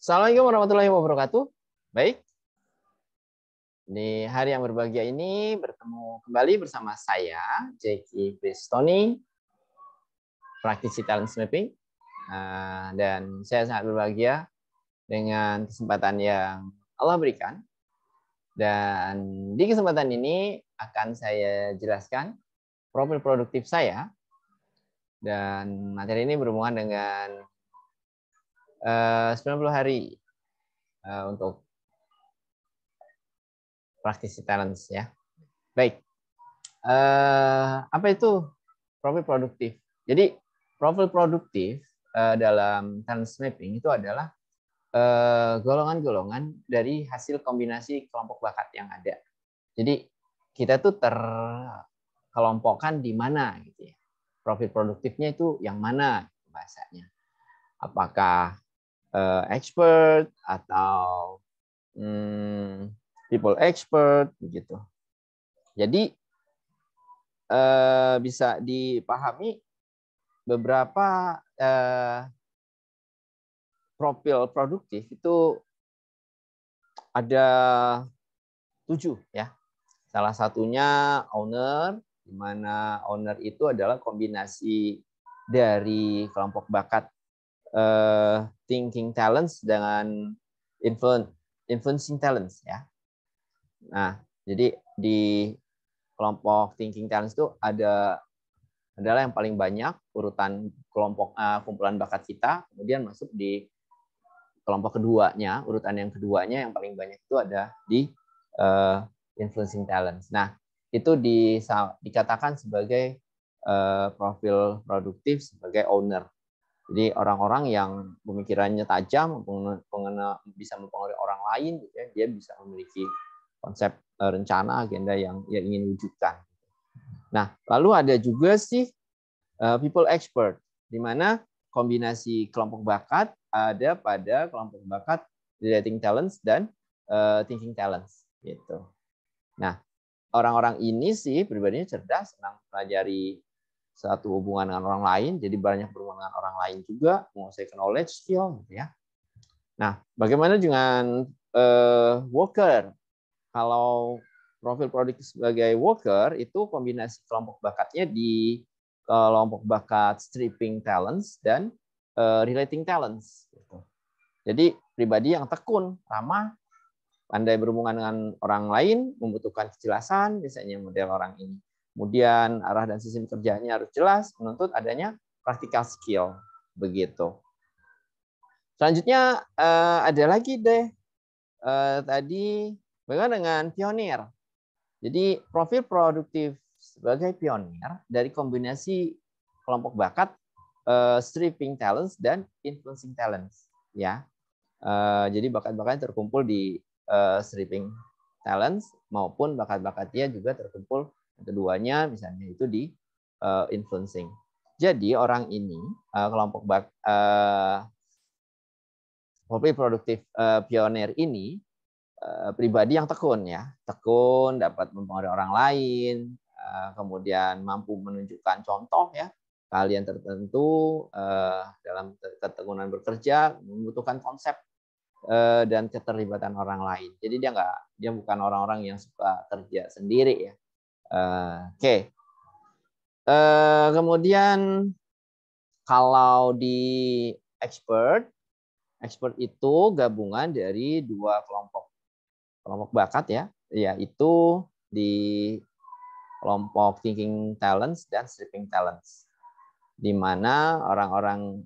Assalamualaikum warahmatullahi wabarakatuh. Baik. Di hari yang berbahagia ini bertemu kembali bersama saya, Jackie Pristoni, praktisi talent mapping. Ah, dan saya sangat berbahagia dengan kesempatan yang Allah berikan. Dan di kesempatan ini akan saya jelaskan profil produktif saya. Dan materi ini berhubungan dengan 90 eh, hari eh, untuk praktisi talents ya. Baik. Eh, apa itu profil produktif? Jadi profil produktif dalam talent mapping itu adalah golongan-golongan dari hasil kombinasi kelompok bakat yang ada. Jadi kita tuh terkelompokkan di mana gitu ya. Profil produktifnya itu yang mana bahasanya. Apakah uh, expert atau um, people expert begitu. Jadi uh, bisa dipahami beberapa uh, profil produktif itu ada tujuh ya. Salah satunya owner, di mana owner itu adalah kombinasi dari kelompok bakat uh, thinking talents dengan influence influencing talents ya. Nah, jadi di kelompok thinking talents itu ada adalah yang paling banyak urutan kelompok uh, kumpulan bakat kita, kemudian masuk di kelompok keduanya, urutan yang keduanya yang paling banyak itu ada di uh, influencing talents. Nah, itu di, dikatakan sebagai uh, profil produktif sebagai owner jadi orang-orang yang pemikirannya tajam, pengena, bisa mempengaruhi orang lain, gitu ya, dia bisa memiliki konsep e, rencana agenda yang ia ingin wujudkan. Nah, lalu ada juga sih e, people expert, di mana kombinasi kelompok bakat ada pada kelompok bakat relating talents dan e, thinking talents. Gitu. Nah, orang-orang ini sih pribadinya cerdas, senang pelajari satu hubungan dengan orang lain, jadi banyak berhubungan dengan orang lain juga, menguasai knowledge skill gitu ya. Nah, bagaimana dengan uh, worker? Kalau profil produk sebagai worker itu kombinasi kelompok bakatnya di eh, kelompok bakat stripping talents dan uh, relating talents. Gitu. Jadi pribadi yang tekun, ramah, pandai berhubungan dengan orang lain, membutuhkan kejelasan, misalnya model orang ini Kemudian arah dan sistem kerjanya harus jelas, menuntut adanya praktikal skill. Begitu. Selanjutnya eh, ada lagi deh eh, tadi bagaimana dengan pionir. Jadi profil produktif sebagai pionir dari kombinasi kelompok bakat, eh, stripping talents dan influencing talents. Ya, jadi bakat-bakatnya terkumpul di stripping talents maupun bakat-bakatnya juga terkumpul keduanya misalnya itu di uh, influencing. Jadi orang ini uh, kelompok bak, uh, produktif uh, pioner ini uh, pribadi yang tekun ya, tekun dapat mempengaruhi orang lain, uh, kemudian mampu menunjukkan contoh ya kalian tertentu uh, dalam ketekunan bekerja membutuhkan konsep dan keterlibatan orang lain. Jadi dia nggak dia bukan orang-orang yang suka kerja sendiri ya, Oke. Okay. Uh, eh, kemudian kalau di expert, expert itu gabungan dari dua kelompok kelompok bakat ya, yaitu di kelompok thinking talents dan sleeping talents, di mana orang-orang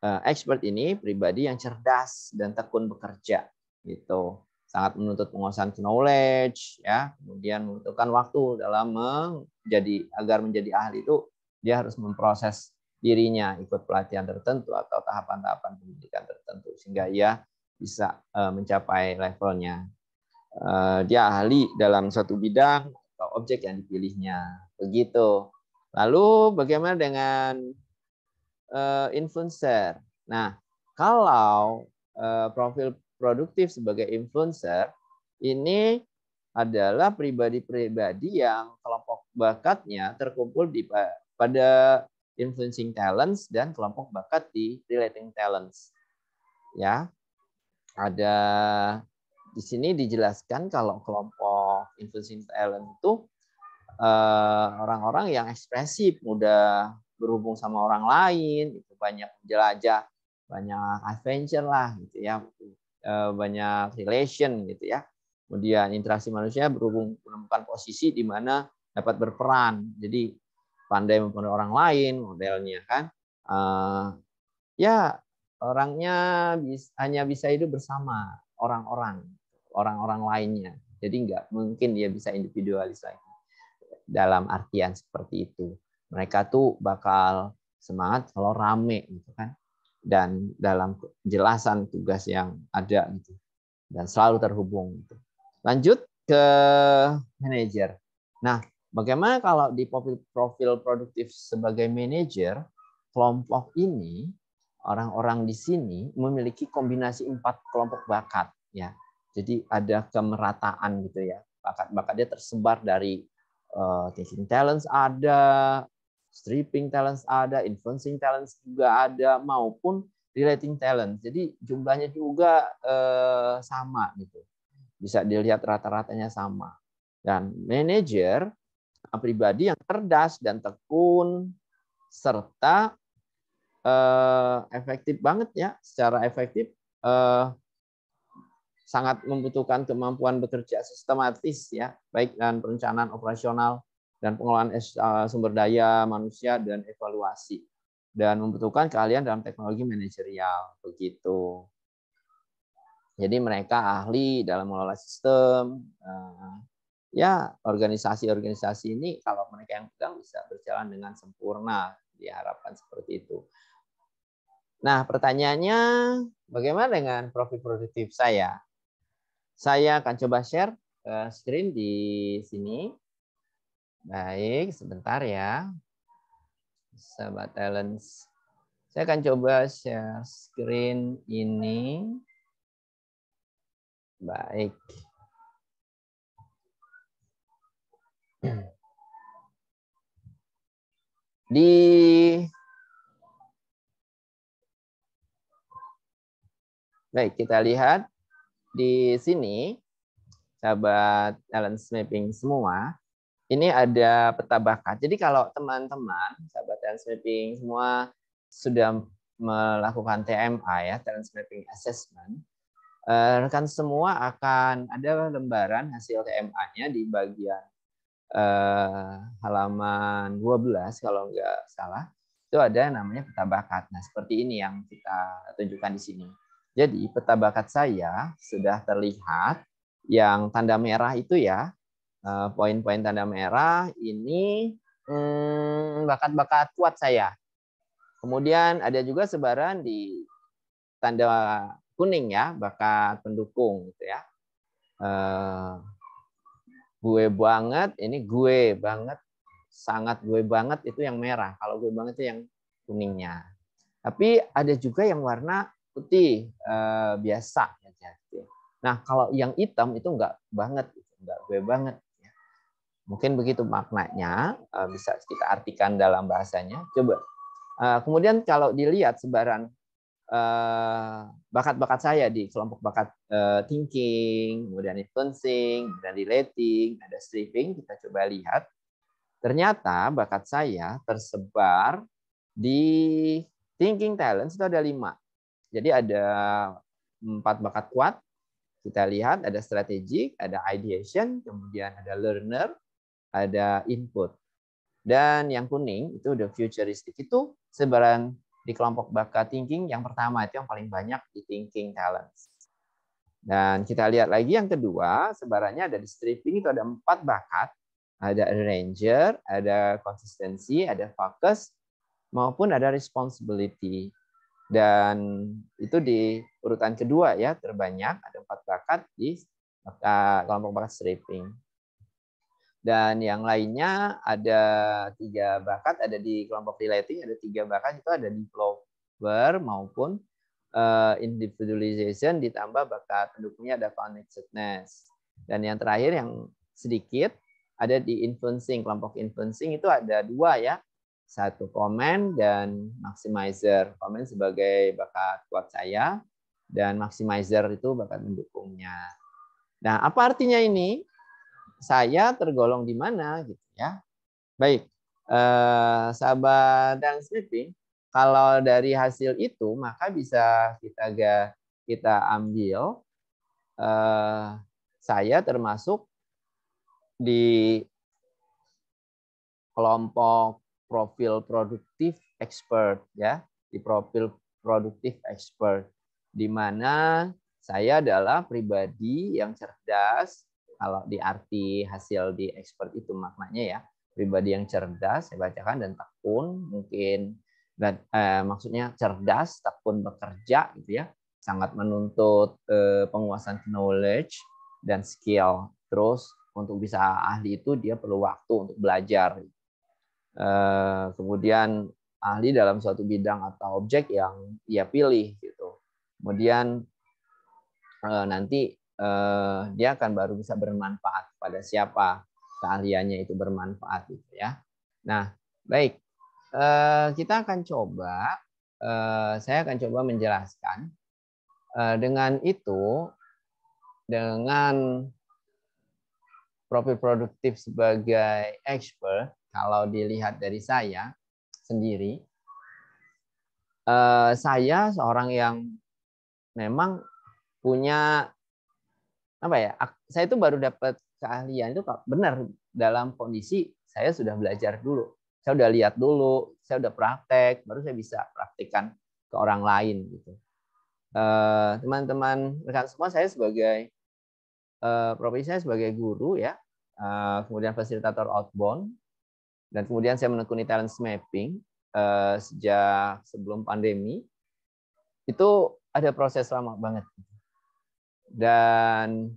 eh, expert ini pribadi yang cerdas dan tekun bekerja gitu sangat menuntut penguasaan knowledge ya kemudian membutuhkan waktu dalam menjadi agar menjadi ahli itu dia harus memproses dirinya ikut pelatihan tertentu atau tahapan-tahapan pendidikan tertentu sehingga ia bisa eh, mencapai levelnya eh, dia ahli dalam suatu bidang atau objek yang dipilihnya begitu lalu bagaimana dengan eh, influencer nah kalau profil produktif sebagai influencer ini adalah pribadi-pribadi yang kelompok bakatnya terkumpul di eh, pada influencing talents dan kelompok bakat di relating talents. Ya. Ada di sini dijelaskan kalau kelompok influencing talent itu eh, orang-orang yang ekspresif, mudah berhubung sama orang lain, itu banyak jelajah, banyak adventure lah gitu ya. Eh, banyak relation gitu ya. Kemudian interaksi manusia berhubung menemukan posisi di mana dapat berperan. Jadi pandai mempengaruhi orang lain modelnya kan. Uh, ya orangnya bis, hanya bisa hidup bersama orang-orang, orang-orang lainnya. Jadi nggak mungkin dia bisa individualis lagi dalam artian seperti itu. Mereka tuh bakal semangat kalau rame gitu kan dan dalam jelasan tugas yang ada gitu dan selalu terhubung gitu. Lanjut ke manajer. Nah, bagaimana kalau di profil, profil produktif sebagai manajer, kelompok ini orang-orang di sini memiliki kombinasi empat kelompok bakat ya. Jadi ada kemerataan gitu ya. Bakat-bakatnya tersebar dari uh, eh, teaching talents ada, stripping talents ada, influencing talents juga ada, maupun relating talent. Jadi jumlahnya juga eh, sama gitu. Bisa dilihat rata-ratanya sama. Dan manajer eh, pribadi yang cerdas dan tekun serta eh, efektif banget ya, secara efektif eh, sangat membutuhkan kemampuan bekerja sistematis ya, baik dan perencanaan operasional dan pengelolaan eh, sumber daya manusia dan evaluasi dan membutuhkan keahlian dalam teknologi manajerial begitu. Jadi mereka ahli dalam mengelola sistem. Eh, ya, organisasi-organisasi ini kalau mereka yang pegang bisa berjalan dengan sempurna, diharapkan seperti itu. Nah, pertanyaannya bagaimana dengan profil produktif saya? Saya akan coba share eh, screen di sini. Baik, sebentar ya. Sahabat Talents. Saya akan coba share screen ini. Baik. Di Baik, kita lihat di sini sahabat talent mapping semua ini ada peta bakat. Jadi kalau teman-teman, sahabat transmapping semua sudah melakukan TMA ya, transmapping assessment, eh, rekan semua akan ada lembaran hasil TMA-nya di bagian eh, halaman 12 kalau nggak salah. Itu ada namanya peta bakat. Nah, seperti ini yang kita tunjukkan di sini. Jadi peta bakat saya sudah terlihat yang tanda merah itu ya Eh, poin-poin tanda merah ini hmm, bakat-bakat kuat saya. Kemudian ada juga sebaran di tanda kuning ya, bakat pendukung gitu ya. Eh, gue banget, ini gue banget, sangat gue banget itu yang merah. Kalau gue banget itu yang kuningnya. Tapi ada juga yang warna putih uh, biasa. Nah kalau yang hitam itu enggak banget, enggak gitu, gue banget Mungkin begitu maknanya eh, bisa kita artikan dalam bahasanya. Coba. Eh, kemudian kalau dilihat sebaran eh, bakat-bakat saya di kelompok bakat thinking, kemudian influencing, kemudian relating, ada striving kita coba lihat. Ternyata bakat saya tersebar di thinking talent itu ada lima. Jadi ada empat bakat kuat, kita lihat ada strategic ada ideation, kemudian ada learner, ada input. Dan yang kuning itu the futuristic itu sebaran di kelompok bakat thinking yang pertama itu yang paling banyak di thinking talents. Dan kita lihat lagi yang kedua, sebarannya ada di stripping itu ada empat bakat, ada arranger, ada konsistensi, ada focus, maupun ada responsibility. Dan itu di urutan kedua ya terbanyak ada empat bakat di uh, kelompok bakat stripping. Dan yang lainnya ada tiga bakat, ada di kelompok relating, ada tiga bakat itu ada di developer maupun uh, individualization ditambah bakat pendukungnya ada connectedness. Dan yang terakhir yang sedikit ada di influencing, kelompok influencing itu ada dua ya, satu komen dan maximizer. Komen sebagai bakat kuat saya dan maximizer itu bakat mendukungnya. Nah, apa artinya ini? saya tergolong di mana gitu ya. Baik, eh, sahabat dan sleeping, kalau dari hasil itu maka bisa kita kita ambil eh, saya termasuk di kelompok profil produktif expert ya di profil produktif expert di mana saya adalah pribadi yang cerdas kalau diarti hasil di expert itu maknanya ya pribadi yang cerdas saya bacakan dan tekun mungkin dan eh, maksudnya cerdas tekun bekerja gitu ya sangat menuntut eh, penguasaan knowledge dan skill terus untuk bisa ahli itu dia perlu waktu untuk belajar eh, kemudian ahli dalam suatu bidang atau objek yang ia pilih gitu kemudian eh, nanti eh, dia akan baru bisa bermanfaat pada siapa keahliannya itu bermanfaat gitu ya. Nah, baik. Eh, kita akan coba eh, saya akan coba menjelaskan eh, dengan itu dengan profil produktif sebagai expert kalau dilihat dari saya sendiri eh, saya seorang yang memang punya apa ya saya itu baru dapat keahlian itu benar dalam kondisi saya sudah belajar dulu saya sudah lihat dulu saya sudah praktek baru saya bisa praktekkan ke orang lain gitu eh, teman-teman rekan semua saya sebagai eh, profesi saya sebagai guru ya eh, kemudian fasilitator outbound dan kemudian saya menekuni talent mapping sejak sebelum pandemi itu ada proses lama banget dan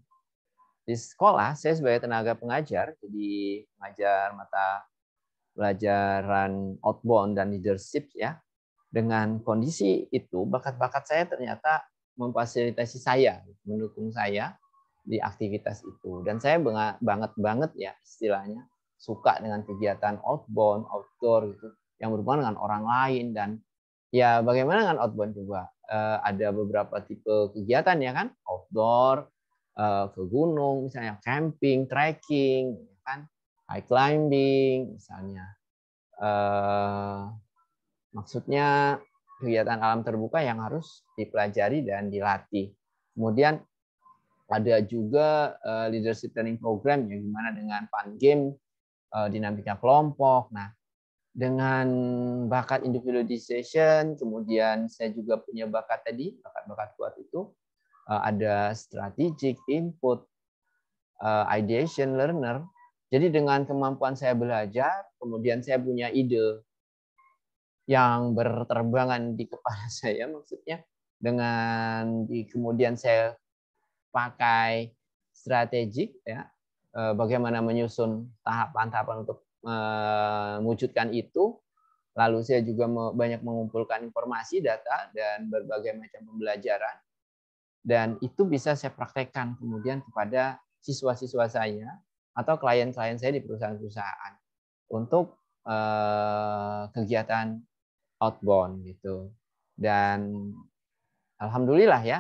di sekolah saya sebagai tenaga pengajar, jadi mengajar mata pelajaran outbound dan leadership ya. Dengan kondisi itu, bakat-bakat saya ternyata memfasilitasi saya, mendukung saya di aktivitas itu. Dan saya banget banget ya istilahnya suka dengan kegiatan outbound, outdoor gitu, yang berhubungan dengan orang lain dan ya bagaimana kan outbound juga? Uh, ada beberapa tipe kegiatan ya kan, outdoor, uh, ke gunung misalnya, camping, trekking, ya kan, high climbing misalnya. Uh, maksudnya kegiatan alam terbuka yang harus dipelajari dan dilatih. Kemudian ada juga uh, leadership training program ya gimana dengan fun game, uh, dinamika kelompok. Nah, dengan bakat individualization, kemudian saya juga punya bakat tadi, bakat-bakat kuat itu eh, ada strategic input, eh, ideation learner. Jadi dengan kemampuan saya belajar, kemudian saya punya ide yang berterbangan di kepala saya maksudnya dengan di, kemudian saya pakai strategik ya eh, bagaimana menyusun tahapan-tahapan untuk mewujudkan itu. Lalu saya juga banyak mengumpulkan informasi, data, dan berbagai macam pembelajaran. Dan itu bisa saya praktekkan kemudian kepada siswa-siswa saya atau klien-klien saya di perusahaan-perusahaan untuk eh, kegiatan outbound gitu. Dan alhamdulillah ya,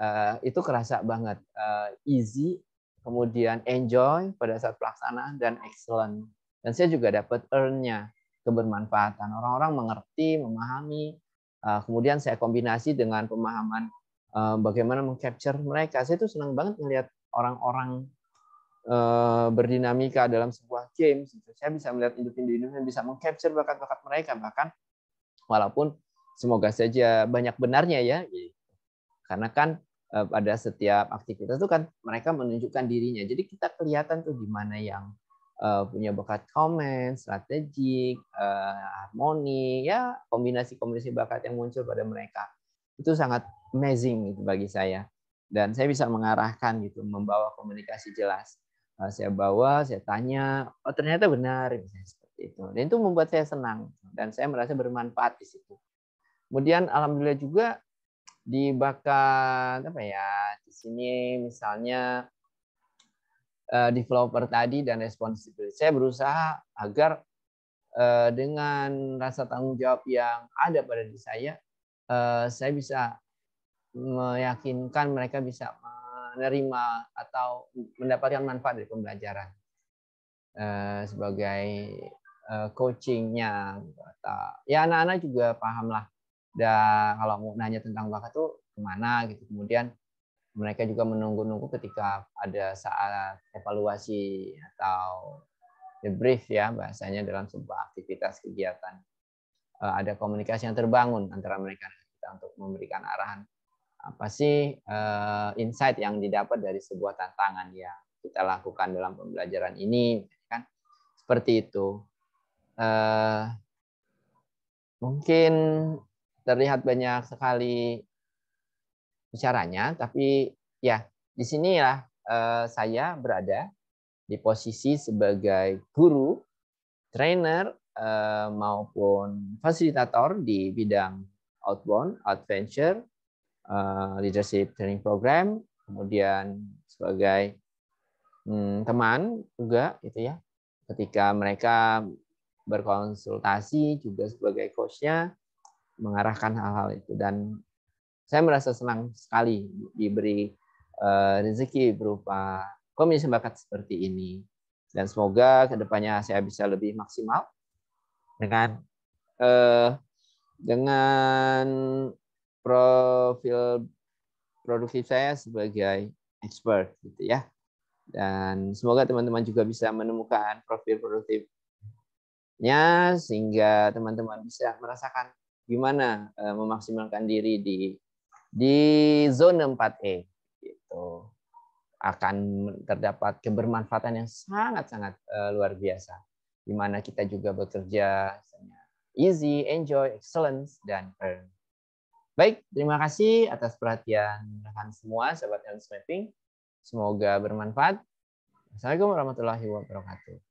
eh, itu kerasa banget eh, easy, kemudian enjoy pada saat pelaksanaan dan excellent dan saya juga dapat earn-nya, kebermanfaatan. Orang-orang mengerti, memahami. Eh, kemudian saya kombinasi dengan pemahaman eh, bagaimana mengcapture mereka. Saya itu senang banget melihat orang-orang eh, berdinamika dalam sebuah game. Saya bisa melihat individu-individu yang bisa mengcapture bakat-bakat mereka. Bahkan walaupun semoga saja banyak benarnya ya. Gitu. Karena kan pada setiap aktivitas itu kan mereka menunjukkan dirinya. Jadi kita kelihatan tuh gimana yang uh, punya bakat komen, strategik, uh, harmoni, ya kombinasi-kombinasi bakat yang muncul pada mereka itu sangat amazing gitu bagi saya dan saya bisa mengarahkan gitu, membawa komunikasi jelas. Uh, saya bawa, saya tanya, oh ternyata benar misalnya seperti itu. Dan itu membuat saya senang dan saya merasa bermanfaat di situ. Kemudian alhamdulillah juga di bakat apa ya di sini misalnya Eh, developer tadi dan responsibility. Saya berusaha agar eh, dengan rasa tanggung jawab yang ada pada diri saya, eh, saya bisa meyakinkan mereka bisa menerima atau mendapatkan manfaat dari pembelajaran sebagai coachingnya gitu. ya anak-anak juga paham lah dan kalau mau nanya tentang bakat tuh kemana gitu kemudian mereka juga menunggu-nunggu ketika ada saat evaluasi atau debrief ya bahasanya dalam sebuah aktivitas kegiatan eh, ada komunikasi yang terbangun antara mereka dan kita untuk memberikan arahan apa sih eh, insight yang didapat dari sebuah tantangan yang kita lakukan dalam pembelajaran ini kan seperti itu eh, mungkin terlihat banyak sekali bicaranya, tapi ya di sinilah eh, saya berada di posisi sebagai guru, trainer eh, maupun fasilitator di bidang outbound, adventure, eh, leadership training program, kemudian sebagai hmm, teman juga gitu ya, ketika mereka berkonsultasi juga sebagai coachnya mengarahkan hal-hal itu dan saya merasa senang sekali diberi uh, rezeki berupa komisi bakat seperti ini. Dan semoga kedepannya saya bisa lebih maksimal dengan uh, dengan profil produktif saya sebagai expert gitu ya. Dan semoga teman-teman juga bisa menemukan profil produktifnya sehingga teman-teman bisa merasakan gimana eh, memaksimalkan diri di di zona 4E e, gitu akan terdapat kebermanfaatan yang sangat-sangat uh, luar biasa di mana kita juga bekerja dengan easy, enjoy, excellence dan earn. Baik, terima kasih atas perhatian rekan semua sahabat Health Mapping. Semoga bermanfaat. Assalamualaikum warahmatullahi wabarakatuh.